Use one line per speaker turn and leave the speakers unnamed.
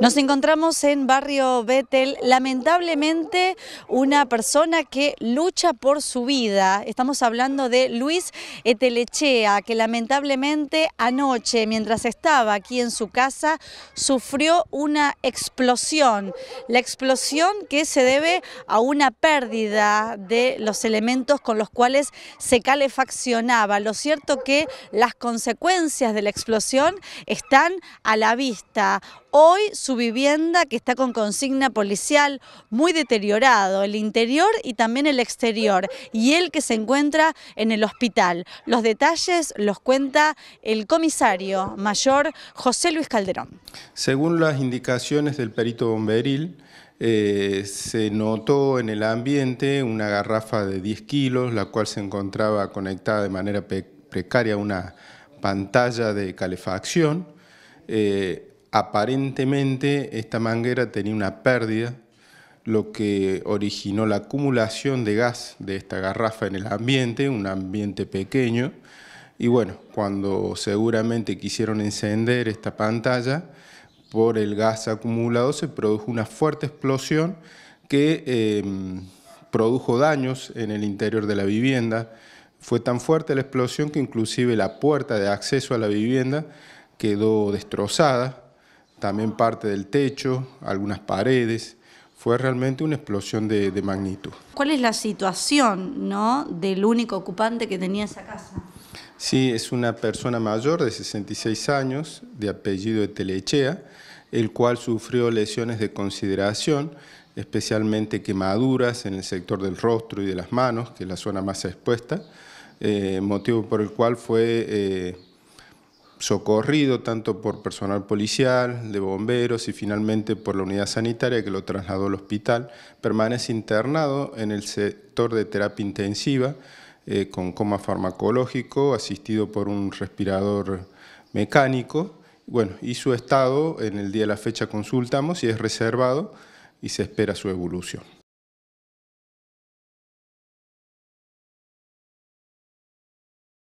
Nos encontramos en barrio Vettel, lamentablemente una persona que lucha por su vida. Estamos hablando de Luis Etelechea, que lamentablemente anoche, mientras estaba aquí en su casa, sufrió una explosión. La explosión que se debe a una pérdida de los elementos con los cuales se calefaccionaba. Lo cierto que las consecuencias de la explosión están a la vista. Hoy su vivienda que está con consigna policial muy deteriorado, el interior y también el exterior, y el que se encuentra en el hospital. Los detalles los cuenta el comisario mayor José Luis Calderón.
Según las indicaciones del perito bomberil, eh, se notó en el ambiente una garrafa de 10 kilos, la cual se encontraba conectada de manera precaria a una pantalla de calefacción. Eh, aparentemente esta manguera tenía una pérdida, lo que originó la acumulación de gas de esta garrafa en el ambiente, un ambiente pequeño. Y bueno, cuando seguramente quisieron encender esta pantalla, por el gas acumulado se produjo una fuerte explosión que em, produjo daños en el interior de la vivienda. Fue tan fuerte la explosión que inclusive la puerta de acceso a la vivienda quedó destrozada también parte del techo, algunas paredes. Fue realmente una explosión de, magnitud.
¿Cuál es la situación ¿no? del único ocupante que tenía esa casa?
Sí, es una persona mayor de 66 años, de apellido de Telechea, el cual sufrió lesiones de consideración, especialmente quemaduras en el sector del rostro y de las manos, que es la zona más expuesta, eh, motivo por el cual fue eh, socorrido tanto por personal policial, de bomberos y finalmente por la unidad sanitaria que lo trasladó al hospital, permanece internado en el sector de terapia intensiva eh, con coma farmacológico, asistido por un respirador mecánico. Bueno, y su estado en el día de la fecha consultamos y es reservado y se espera su evolución.